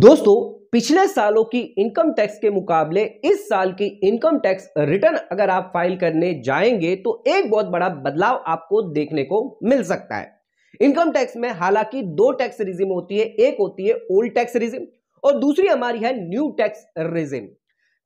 दोस्तों पिछले सालों की इनकम टैक्स के मुकाबले इस साल की इनकम टैक्स रिटर्न अगर आप फाइल करने जाएंगे तो एक बहुत बड़ा बदलाव आपको देखने को मिल सकता है इनकम टैक्स में हालांकि दो टैक्स रिजिम होती है एक होती है ओल्ड टैक्स रिजिम और दूसरी हमारी है new tax regime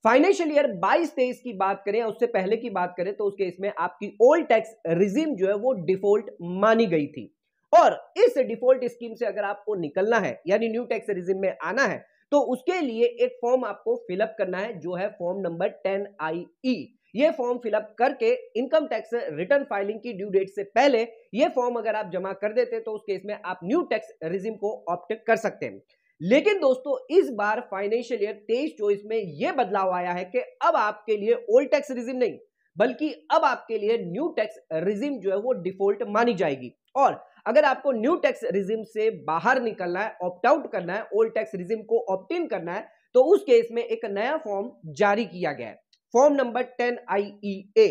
financial year 22 तेईस की बात करें उससे पहले की बात करें तो उसके इसमें आपकी ओल्ड टैक्स रिजिम जो है वो डिफॉल्ट मानी गई थी और इस डिफॉल्ट स्कीम से अगर आपको निकलना है यानी न्यू टैक्स रिजिम में आना है तो उसके लिए एक फॉर्म आपको फिलअप करना है जो है form number ten I E ये फॉर्म फिलअप करके इनकम टैक्स रिटर्न फाइलिंग की ड्यू डेट से पहले ये फॉर्म अगर आप जमा कर देते तो उस केस में आप न्यू टैक्स रिजिम को ऑप्ट कर सकते हैं लेकिन दोस्तों इस बार फाइनेंशियल ईयर तेईस चौबीस में यह बदलाव आया है कि अब आपके लिए ओल्ड टैक्स रिजिम नहीं बल्कि अब आपके लिए न्यू टैक्स रिजिम जो है वो डिफॉल्ट मानी जाएगी और अगर आपको न्यू टैक्स रिजिम से बाहर निकलना है ऑप्ट आउट करना है ओल्ड टैक्स रिजिम को ऑप्ट इन करना है तो उस केस में एक नया फॉर्म जारी किया गया है form number ten I E A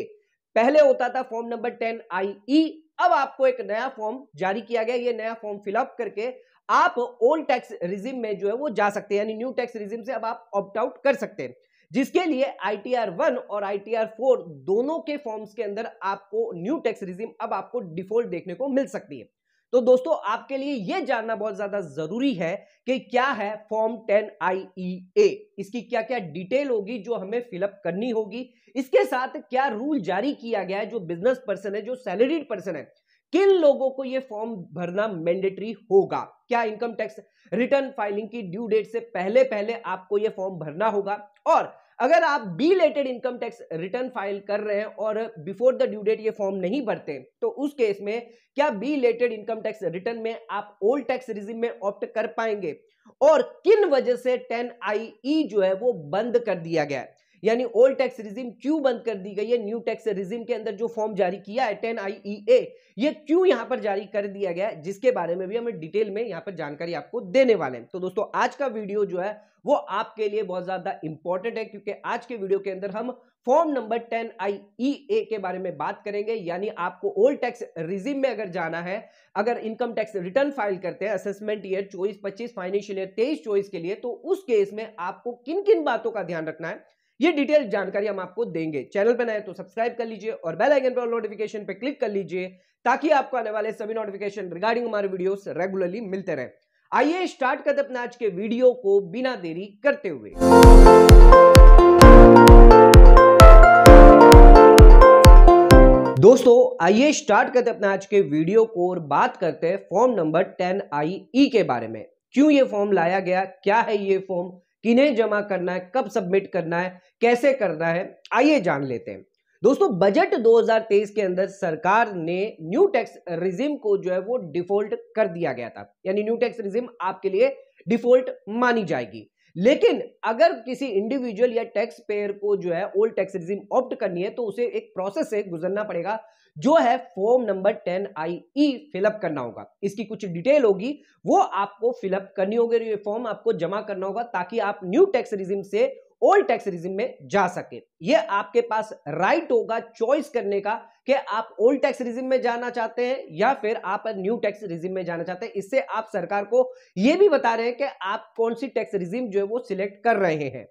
पहले होता था form number ten I E अब आपको एक नया फॉर्म जारी किया गया ये नया फॉर्म फिलअप करके आप ओल्ड टैक्स रिजिम में जो है वो जा सकते हैं यानी न्यू टैक्स रिजिम से अब आप ऑप्ट आउट कर सकते हैं जिसके लिए आई टी आर वन और आई टी आर फोर दोनों के फॉर्म्स के अंदर आपको न्यू टैक्स रिजिम अब आपको डिफॉल्ट देखने को मिल सकती है तो दोस्तों आपके लिए यह जानना बहुत ज्यादा जरूरी है कि क्या है फॉर्म टेन आई इसकी क्या क्या डिटेल होगी जो हमें फिलअप करनी होगी इसके साथ क्या रूल जारी किया गया है जो बिजनेस पर्सन है जो सैलरीड पर्सन है किन लोगों को यह फॉर्म भरना मैंडेटरी होगा क्या इनकम टैक्स रिटर्न फाइलिंग की ड्यू डेट से पहले पहले आपको यह फॉर्म भरना होगा और अगर आप belated income tax return file कर रहे हैं और बिफोर द ड्यू डेट ये फॉर्म नहीं भरते तो उस केस में क्या belated income tax return में आप ओल्ड टैक्स रिजिम में ऑप्ट कर पाएंगे और किन वजह से टेन आई ई जो है वो बंद कर दिया गया है यानी ओल्ड टैक्स रिजिम क्यों बंद कर दी गई है न्यू टैक्स रिजिम के अंदर जो फॉर्म जारी किया है टेन आई ई ए ये क्यों यहां पर जारी कर दिया गया है जिसके बारे में भी हमें डिटेल में यहां पर जानकारी आपको देने वाले हैं तो दोस्तों आज का वीडियो जो है वो आपके लिए बहुत ज्यादा इंपॉर्टेंट है क्योंकि आज के वीडियो के अंदर हम form number ten I A के बारे में बात करेंगे यानी आपको ओल्ड टैक्स रिजिम में अगर जाना है अगर इनकम टैक्स रिटर्न फाइल करते हैं असेसमेंट ईयर चौबीस पच्चीस फाइनेंशियल ईयर तेईस चौबीस के लिए तो उस केस में आपको किन किन बातों का ध्यान रखना है ये डिटेल जानकारी हम आपको देंगे चैनल पर नए तो सब्सक्राइब कर लीजिए और बेल आइकन पर नोटिफिकेशन पर क्लिक कर लीजिए ताकि आपको आने वाले सभी नोटिफिकेशन रिगार्डिंग हमारे वीडियोस रेगुलरली मिलते रहे आइए स्टार्ट करते अपने आज के वीडियो को बिना देरी करते हुए दोस्तों आइए स्टार्ट करते अपने आज के वीडियो को और बात करते हैं form number ten I E के बारे में क्यों ये फॉर्म लाया गया क्या है ये फॉर्म किन्हें जमा करना है कब सबमिट करना है कैसे करना है आइए जान लेते हैं दोस्तों बजट 2023 के अंदर सरकार ने न्यू टैक्स रिजिम को जो है वो डिफॉल्ट कर दिया गया था यानी न्यू टैक्स रिजिम आपके लिए डिफॉल्ट मानी जाएगी लेकिन अगर किसी इंडिविजुअल या टैक्स पेयर को जो है ओल्ड टैक्स रिजिम ऑप्ट करनी है तो उसे एक प्रोसेस से गुजरना पड़ेगा जो है form number ten I E fill up करना होगा इसकी कुछ डिटेल होगी वो आपको फिलअप करनी होगी फॉर्म आपको जमा करना होगा ताकि आप न्यू टैक्स रिजिम से ओल्ड टैक्स रिजिम में जा सके ये आपके पास राइट होगा चॉइस करने का कि आप ओल्ड टैक्स रिजिम में जाना चाहते हैं या फिर आप न्यू टैक्स रिजिम में जाना चाहते हैं इससे आप सरकार को यह भी बता रहे हैं कि आप कौन सी टैक्स रिजिम जो है वो सिलेक्ट कर रहे हैं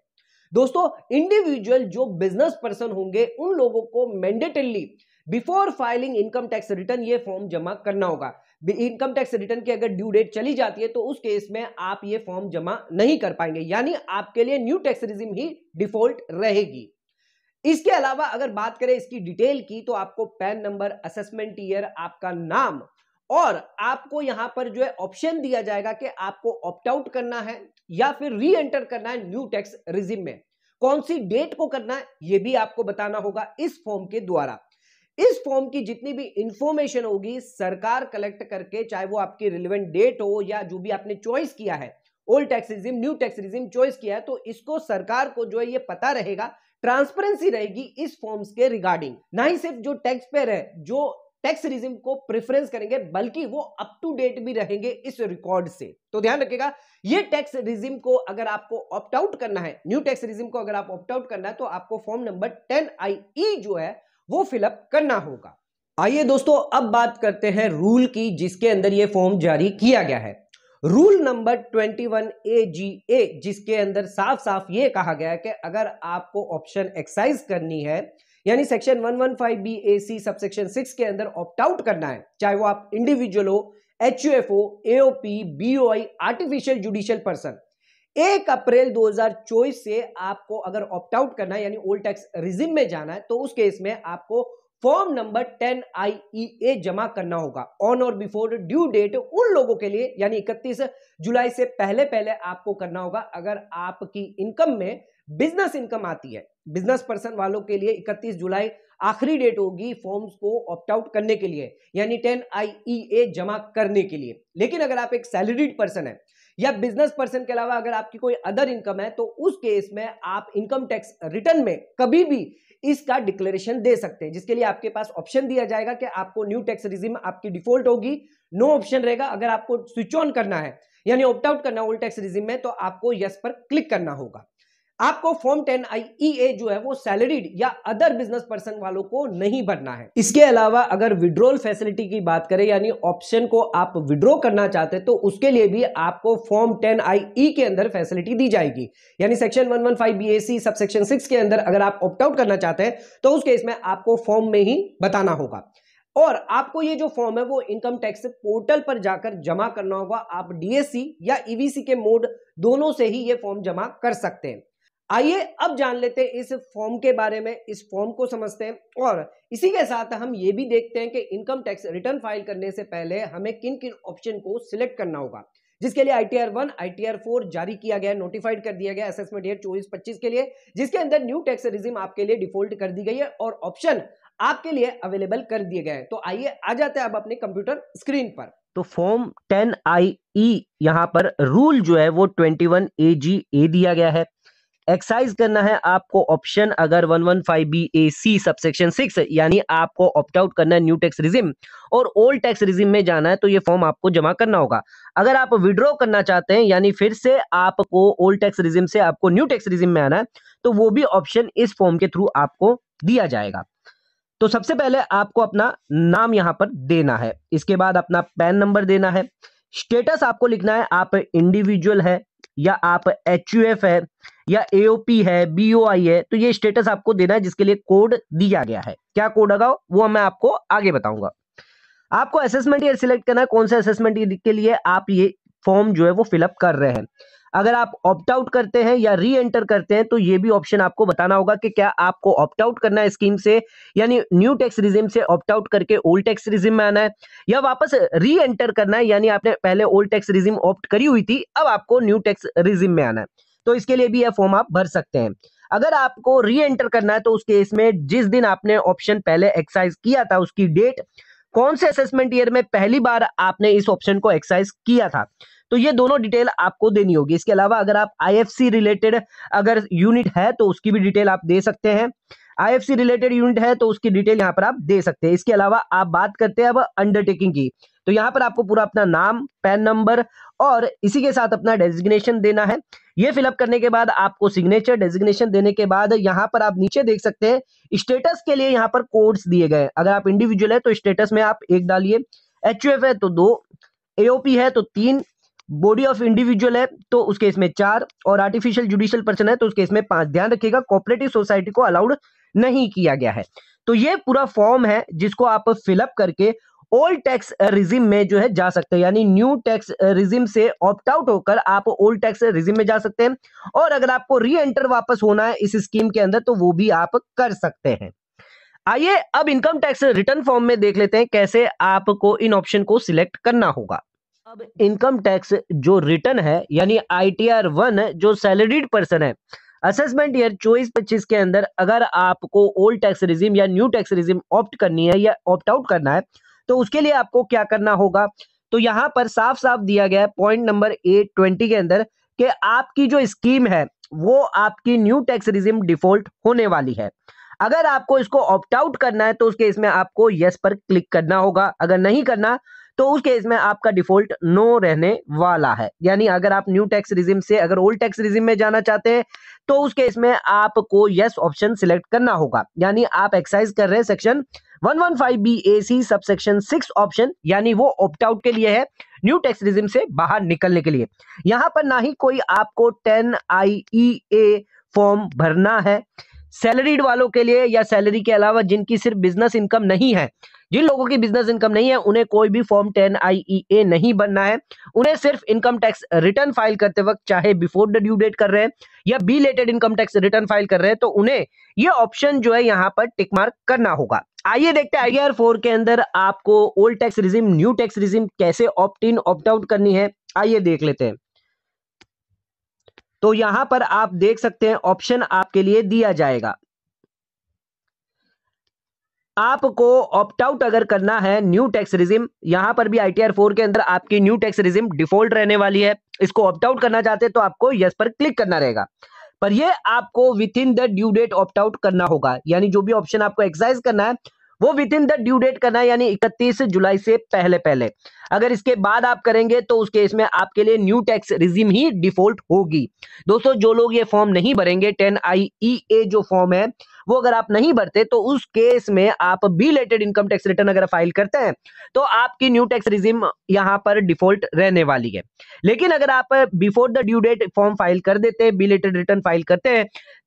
दोस्तों इंडिविजुअल जो बिजनेस पर्सन होंगे उन लोगों को mandatorily before filing income tax return ये फॉर्म जमा करना होगा इनकम टैक्स रिटर्न की अगर ड्यू डेट चली जाती है तो उस केस में आप ये फॉर्म जमा नहीं कर पाएंगे यानी आपके लिए न्यू टैक्स रिजिम ही डिफॉल्ट रहेगी इसके अलावा अगर बात करें इसकी डिटेल की तो आपको पैन नंबर असेसमेंट ईयर आपका नाम और आपको यहां पर जो है ऑप्शन दिया जाएगा कि आपको ऑप्ट आउट करना है या फिर री एंटर करना है न्यू टैक्स रिजिम में कौन सी डेट को करना है यह भी आपको बताना होगा इस फॉर्म के द्वारा इस फॉर्म की जितनी भी इंफॉर्मेशन होगी सरकार कलेक्ट करके चाहे वो आपकी रिलेवेंट डेट हो या जो भी आपने चॉइस किया है old tax regime new tax regime choice किया है तो इसको सरकार को जो है ये पता रहेगा ट्रांसपेरेंसी रहेगी इस फॉर्म्स के रिगार्डिंग ना ही सिर्फ जो टैक्स पेयर है जो टैक्स रिजिम को प्रेफरेंस करेंगे बल्कि वो अप टू डेट भी रहेंगे इस रिकॉर्ड से तो ध्यान रखिएगा ये टैक्स रिजिम को अगर आपको ऑप्ट आउट करना है न्यू टैक्स रिजिम को अगर आप ऑप्ट आउट करना है तो आपको form number ten I E जो है वो फिलअप करना होगा आइए दोस्तों अब बात करते हैं रूल की जिसके अंदर ये फॉर्म जारी किया गया है रूल नंबर 21 ए जी ए जिसके अंदर साफ साफ ये कहा गया है कि अगर आपको ऑप्शन एक्साइज करनी है यानी section 115 B A C subsection six के अंदर ऑप्ट आउट करना है चाहे वो आप इंडिविजुअल हो H U F or AOP BOI artificial judicial person एक अप्रैल 2024 से आपको अगर ऑप्ट आउट करना है यानी ओल्ड टैक्स रिजिम में जाना है तो उस केस में आपको फॉर्म नंबर 10 आईईए जमा करना होगा ऑन और बिफोर ड्यू डेट उन लोगों के लिए यानी 31 जुलाई से पहले पहले आपको करना होगा अगर आपकी इनकम में बिजनेस इनकम आती है बिजनेस पर्सन वालों के लिए 31 जुलाई आखिरी डेट होगी फॉर्म्स को ऑप्ट आउट करने के लिए यानी 10 ए e जमा करने के लिए लेकिन अगर आप एक सैलरीड पर्सन है या बिजनेस पर्सन के अलावा अगर आपकी कोई अदर इनकम है तो उस केस में आप इनकम टैक्स रिटर्न में कभी भी इसका डिक्लेरेशन दे सकते हैं जिसके लिए आपके पास ऑप्शन दिया जाएगा कि आपको न्यू टैक्स रिजिम आपकी डिफॉल्ट होगी नो ऑप्शन रहेगा अगर आपको स्विच ऑन करना है यानी ऑप्ट आउट करना ओल्ड टैक्स रिजिम में तो आपको यस पर क्लिक करना होगा आपको form ten I E e A जो है वो सैलरीड या अदर बिजनेस पर्सन वालों को नहीं भरना है इसके अलावा अगर विड्रोल फैसिलिटी की बात करें यानी ऑप्शन को आप विड्रो करना चाहते हैं तो उसके लिए भी आपको form ten I E e के अंदर फैसिलिटी दी जाएगी यानी section one one five B S C subsection six के अंदर अगर आप ऑप्ट आउट करना चाहते हैं तो उस केस में आपको फॉर्म में ही बताना होगा और आपको ये जो फॉर्म है वो इनकम टैक्स पोर्टल पर जाकर जमा करना होगा आप डीएससी या ईवीसी e के मोड दोनों से ही ये फॉर्म जमा कर सकते हैं आइए अब जान लेते हैं इस फॉर्म के बारे में इस फॉर्म को समझते हैं और इसी के साथ हम ये भी देखते हैं कि इनकम टैक्स रिटर्न फाइल करने से पहले हमें किन किन ऑप्शन को सिलेक्ट करना होगा जिसके लिए I T R one I T R four जारी किया गया नोटिफाइड कर दिया गया असेसमेंट ईयर चौबीस पच्चीस के लिए जिसके अंदर न्यू टैक्स रिजिम आपके लिए डिफॉल्ट कर दी गई है और ऑप्शन आपके लिए अवेलेबल कर दिए गए तो आइए आ जाते हैं अब अपने कंप्यूटर स्क्रीन पर तो फॉर्म टेन आई ई यहाँ पर रूल जो है वो ट्वेंटी वन ए जी ए दिया गया है एक्साइज करना है आपको ऑप्शन अगर 115 B A C subsection six यानी आपको ऑप्ट आउट करना है न्यू टैक्स रिजिम और ओल्ड टैक्स रिजिम में जाना है तो ये फॉर्म आपको जमा करना होगा अगर आप विड्रॉ करना चाहते हैं यानी फिर से आपको ओल्ड टैक्स रिजिम से आपको न्यू टैक्स रिजिम में आना है तो वो भी ऑप्शन इस फॉर्म के थ्रू आपको दिया जाएगा तो सबसे पहले आपको अपना नाम यहाँ पर देना है इसके बाद अपना पैन नंबर देना है स्टेटस आपको लिखना है आप इंडिविजुअल है या आप एच है या एओपी है बीओआई है तो ये स्टेटस आपको देना है जिसके लिए कोड दिया गया है क्या कोड होगा वो मैं आपको आगे बताऊंगा आपको असेसमेंट ईयर सिलेक्ट करना है कौन सा असेसमेंट ईयर के लिए आप ये फॉर्म जो है वो फिलअप कर रहे हैं अगर आप ऑप्ट आउट करते हैं या री एंटर करते हैं तो ये भी ऑप्शन आपको बताना होगा कि क्या आपको ऑप्ट आउट करना है स्कीम से यानी न्यू टैक्स रिजिम से ऑप्ट आउट करके ओल्ड टैक्स रिजिम में आना है या वापस री एंटर करना है यानी आपने पहले ओल्ड टैक्स रिजिम ऑप्ट करी हुई थी अब आपको न्यू टैक्स रिजिम में आना है तो इसके लिए भी यह फॉर्म आप भर सकते हैं अगर आपको री एंटर करना है तो उस केस में जिस दिन आपने ऑप्शन पहले एक्सरसाइज किया था उसकी डेट कौन से असेसमेंट ईयर में पहली बार आपने इस ऑप्शन को एक्सरसाइज किया था तो ये दोनों डिटेल आपको देनी होगी इसके अलावा अगर आप आई रिलेटेड अगर यूनिट है तो उसकी भी डिटेल आप दे सकते हैं आई रिलेटेड यूनिट है तो उसकी डिटेल यहाँ पर आप दे सकते हैं इसके अलावा आप बात करते हैं अब अंडरटेकिंग की तो यहाँ पर आपको पूरा अपना नाम पैन नंबर और इसी के साथ अपना डेजिग्नेशन देना है ये फिलअप करने के बाद आपको सिग्नेचर डेजिग्नेशन देने के बाद यहाँ पर आप नीचे देख सकते हैं स्टेटस के लिए यहाँ पर कोड्स दिए गए अगर आप इंडिविजुअल है तो स्टेटस में आप एक डालिए एच है तो दो एओपी है तो तीन बॉडी ऑफ इंडिविजुअल है तो उस केस में चार और आर्टिफिशियल जुडिशियल पर्सन है तो उस केस में पांच ध्यान रखिएगा कॉपरेटिव सोसाइटी को अलाउड नहीं किया गया है तो ये पूरा फॉर्म है जिसको आप फिलअप करके ओल्ड टैक्स रिजिम में जो है जा सकते हैं यानी न्यू टैक्स रिजिम से ऑप्ट आउट होकर आप ओल्ड टैक्स रिजिम में जा सकते हैं और अगर आपको री एंटर वापस होना है इस स्कीम के अंदर तो वो भी आप कर सकते हैं आइए अब इनकम टैक्स रिटर्न फॉर्म में देख लेते हैं कैसे आपको इन ऑप्शन को सिलेक्ट करना होगा अब इनकम टैक्स जो रिटर्न है यानी आईटीआर वन जो सैलरीड पर्सन है असेसमेंट ईयर चौबीस पच्चीस के अंदर अगर आपको ओल्ड टैक्स रिजिम या न्यू टैक्स रिजिम ऑप्ट करनी है या ऑप्ट आउट करना है तो उसके लिए आपको क्या करना होगा तो यहाँ पर साफ साफ दिया गया है पॉइंट नंबर एट ट्वेंटी के अंदर कि आपकी जो स्कीम है वो आपकी न्यू टैक्स रिजिम डिफॉल्ट होने वाली है अगर आपको इसको ऑप्ट आउट करना है तो उसके इसमें आपको यस पर क्लिक करना होगा अगर नहीं करना तो उस केस में आपका डिफॉल्ट नो रहने वाला है यानी अगर आप न्यू टैक्स रिजिम से अगर ओल्ड टैक्स रिजिम में जाना चाहते हैं तो उस केस में आपको यस ऑप्शन सिलेक्ट करना होगा यानी आप एक्सरसाइज कर रहे हैं section 115 B A C subsection six option यानी वो ऑप्ट आउट के लिए है न्यू टैक्स रिजिम से बाहर निकलने के लिए यहां पर ना ही कोई आपको ten I E A form भरना है सैलरीड वालों के लिए या सैलरी के अलावा जिनकी सिर्फ बिजनेस इनकम नहीं है जिन लोगों की बिजनेस इनकम नहीं है उन्हें कोई भी फॉर्म टेन आई नहीं बनना है उन्हें सिर्फ इनकम टैक्स रिटर्न फाइल करते वक्त चाहे बिफोर द ड्यू डेट कर रहे हैं या belated income tax return file कर रहे हैं तो उन्हें ये ऑप्शन जो है यहाँ पर टिक मार्क करना होगा आइए देखते हैं आर फोर के अंदर आपको old tax regime new tax regime कैसे ऑप्ट इन ऑप्ट आउट करनी है आइए देख लेते हैं तो यहां पर आप देख सकते हैं ऑप्शन आपके लिए दिया जाएगा आपको ऑप्ट आउट अगर करना है न्यू टैक्स रिजिम यहां पर भी आईटीआर फोर के अंदर आपकी न्यू टैक्स रिजिम डिफॉल्ट रहने वाली है इसको ऑप्ट आउट करना चाहते हैं तो आपको यस पर क्लिक करना रहेगा पर ये आपको within the due date opt out करना होगा यानी जो भी ऑप्शन आपको एक्सरसाइज करना है वो within the due date करना है यानी 31 जुलाई से पहले पहले अगर इसके बाद आप करेंगे तो उस केस में आपके लिए न्यू टैक्स रिजिम ही डिफॉल्ट होगी दोस्तों जो लोग ये फॉर्म नहीं भरेंगे टेन आई ई ए जो फॉर्म है वो अगर आप नहीं भरते तो उस केस में आप belated income tax return अगर फाइल करते हैं तो आपकी न्यू टैक्स रिजिम यहाँ पर डिफॉल्ट रहने वाली है लेकिन अगर आप before the due date form file कर देते हैं बी लेटेड रिटर्न फाइल करते हैं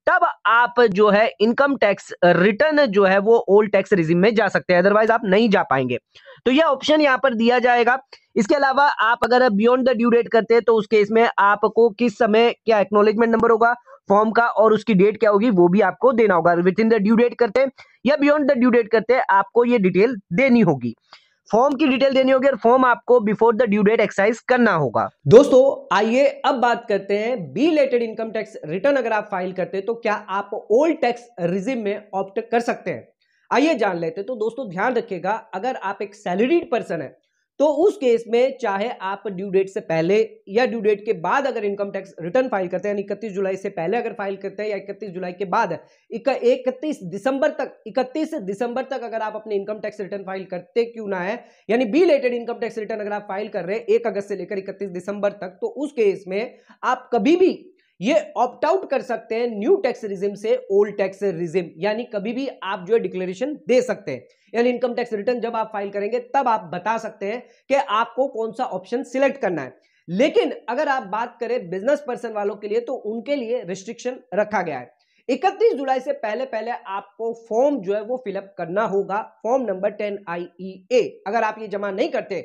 तब आप जो है इनकम टैक्स रिटर्न जो है वो ओल्ड टैक्स रिजिम में जा सकते हैं अदरवाइज आप नहीं जा पाएंगे तो यह ऑप्शन यहाँ पर दिया जाएगा इसके अलावा आप अगर बियॉन्ड द ड्यू डेट करते हैं तो उस केस में आपको किस समय क्या एक्नोलेजमेंट नंबर होगा फॉर्म का और उसकी डेट क्या होगी वो भी आपको देना होगा within the due date करते हैं या बियॉन्ड द ड्यू डेट करते हैं आपको ये डिटेल देनी होगी फॉर्म की डिटेल देनी होगी और फॉर्म आपको before the due date excise करना होगा दोस्तों आइए अब बात करते हैं belated income tax return अगर आप फाइल करते हैं तो क्या आप ओल्ड टैक्स रिजिम में ऑप्ट कर सकते हैं आइए जान लेते हैं तो दोस्तों ध्यान रखिएगा अगर आप एक सैलरीड पर्सन है तो उस केस में चाहे आप ड्यू डेट से पहले या ड्यू डेट के बाद अगर इनकम टैक्स रिटर्न फाइल करते हैं इकतीस जुलाई से पहले अगर फाइल करते हैं या इकतीस जुलाई के बाद इकतीस दिसंबर तक इकतीस दिसंबर तक अगर आप अपने इनकम टैक्स रिटर्न फाइल करते क्यों ना है यानी belated income tax return अगर आप फाइल कर रहे हैं एक अगस्त से लेकर इकतीस दिसंबर तक तो उस केस में आप कभी भी ये ऑप्ट आउट कर सकते हैं न्यू टैक्स रिजिम से ओल्ड टैक्स रिजिम यानी कभी भी आप जो है डिक्लेरेशन दे सकते हैं यानी इनकम टैक्स रिटर्न जब आप फाइल करेंगे तब आप बता सकते हैं कि आपको कौन सा ऑप्शन सिलेक्ट करना है लेकिन अगर आप बात करें बिजनेस पर्सन वालों के लिए तो उनके लिए रिस्ट्रिक्शन रखा गया है इकतीस जुलाई से पहले पहले आपको फॉर्म जो है वो फिलअप करना होगा form number ten I A e अगर आप ये जमा नहीं करते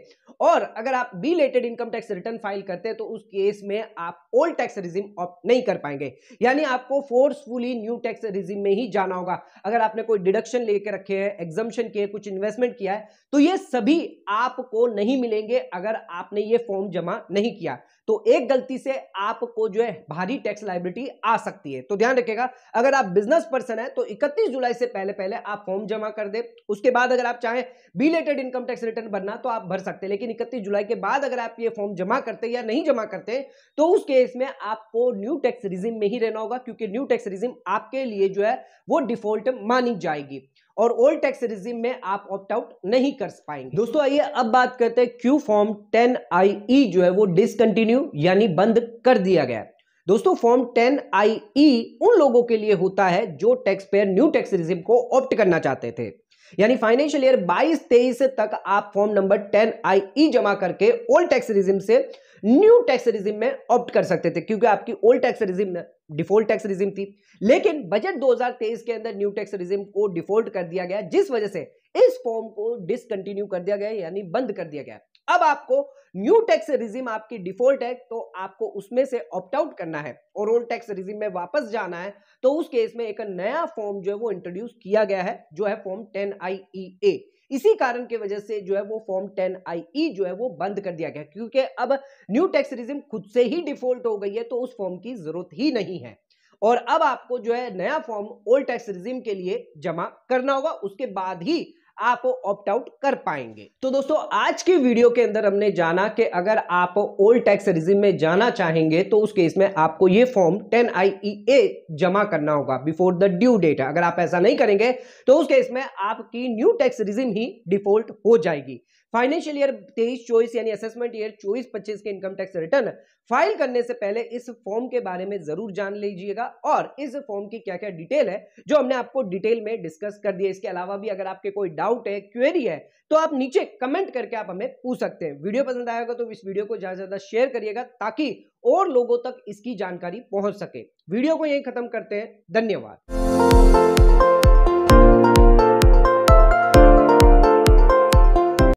और अगर आप belated income tax return file करते तो उस केस में आप ओल्ड टैक्स रिजिम ऑप नहीं कर पाएंगे यानी आपको फोर्सफुली न्यू टैक्स रिजिम में ही जाना होगा अगर आपने कोई डिडक्शन लेके रखे हैं एग्जामेशन किए कुछ इन्वेस्टमेंट किया है तो ये सभी आपको नहीं मिलेंगे अगर आपने ये फॉर्म जमा नहीं किया तो एक गलती से आपको जो है भारी टैक्स लाइबिलिटी आ सकती है तो ध्यान रखिएगा अगर आप बिजनेस पर्सन है तो इकतीस जुलाई से पहले पहले आप फॉर्म जमा कर दे उसके बाद अगर आप चाहें बिलेटेड इनकम टैक्स रिटर्न भरना तो आप भर सकते हैं लेकिन इकतीस जुलाई के बाद अगर आप ये फॉर्म जमा करते या नहीं जमा करते तो उस केस में आपको न्यू टैक्स रिजिम में ही रहना होगा क्योंकि न्यू टैक्स रिजिम आपके लिए जो है वो डिफॉल्ट मानी जाएगी और ओल्ड टैक्स रिजिम में आप ऑप्ट आउट नहीं कर पाएंगे दोस्तों आइए अब बात करते हैं क्यू फॉर्म टेन आई ई जो है वो डिसकंटिन्यू यानी बंद कर दिया गया दोस्तों फॉर्म टेन आई ई उन लोगों के लिए होता है जो taxpayer new tax regime को ऑप्ट करना चाहते थे यानी फाइनेंशियल ईयर 22 तेईस तक आप फॉर्म नंबर 10 आईई जमा करके ओल्ड टैक्स रिजिम से न्यू टैक्स रिजिम में ऑप्ट कर सकते थे क्योंकि आपकी old tax regime default tax regime थी लेकिन बजट 2023 के अंदर न्यू टैक्स रिजिम को डिफॉल्ट कर दिया गया जिस वजह से इस फॉर्म को डिसकंटिन्यू कर दिया गया यानी बंद कर दिया गया अब आपको न्यू टैक्स रिजिम आपकी डिफॉल्ट है तो आपको उसमें से ऑप्ट आउट करना है और ओल्ड टैक्स रिजिम में वापस जाना है तो उस केस में एक नया फॉर्म जो है वो इंट्रोड्यूस किया गया है जो है फॉर्म टेन आई ए इसी कारण के वजह से जो है वो फॉर्म टेन आई ई जो है वो बंद कर दिया गया क्योंकि अब न्यू टैक्स रिजिम खुद से ही डिफॉल्ट हो गई है तो उस फॉर्म की जरूरत ही नहीं है और अब आपको जो है नया फॉर्म ओल्ड टैक्स रिजिम के लिए जमा करना होगा उसके बाद ही आप ऑप्ट आउट कर पाएंगे तो दोस्तों आज की वीडियो के अंदर हमने जाना कि अगर आप ओल्ड टैक्स रिजिम में जाना चाहेंगे तो उस केस में आपको ये फॉर्म टेन ए जमा करना होगा बिफोर द ड्यू डेट अगर आप ऐसा नहीं करेंगे तो उस केस में आपकी न्यू टैक्स रिजिम ही डिफॉल्ट हो जाएगी फाइनेंशियल ईयर तेईस चौबीस यानी असेसमेंट ईयर चौबीस पच्चीस के इनकम टैक्स रिटर्न फाइल करने से पहले इस फॉर्म के बारे में जरूर जान लीजिएगा और इस फॉर्म की क्या क्या डिटेल है जो हमने आपको डिटेल में डिस्कस कर दिया इसके अलावा भी अगर आपके कोई डाउट है क्वेरी है तो आप नीचे कमेंट करके आप हमें पूछ सकते हैं वीडियो पसंद आएगा तो इस वीडियो को ज्यादा से ज्यादा शेयर करिएगा ताकि और लोगों तक इसकी जानकारी पहुंच सके वीडियो को यही खत्म करते हैं धन्यवाद